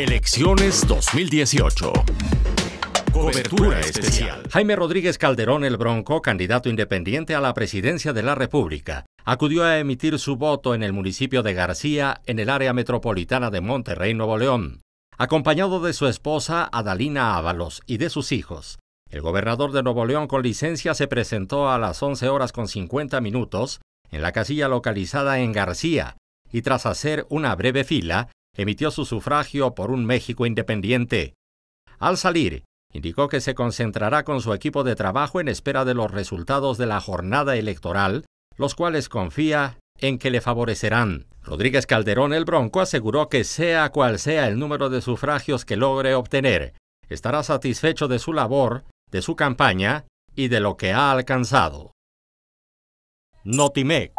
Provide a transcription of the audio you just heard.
Elecciones 2018. Cobertura especial. Jaime Rodríguez Calderón el Bronco, candidato independiente a la presidencia de la República, acudió a emitir su voto en el municipio de García, en el área metropolitana de Monterrey, Nuevo León, acompañado de su esposa Adalina Ábalos y de sus hijos. El gobernador de Nuevo León con licencia se presentó a las 11 horas con 50 minutos en la casilla localizada en García y tras hacer una breve fila, emitió su sufragio por un México independiente. Al salir, indicó que se concentrará con su equipo de trabajo en espera de los resultados de la jornada electoral, los cuales confía en que le favorecerán. Rodríguez Calderón el Bronco aseguró que sea cual sea el número de sufragios que logre obtener, estará satisfecho de su labor, de su campaña y de lo que ha alcanzado. Notimex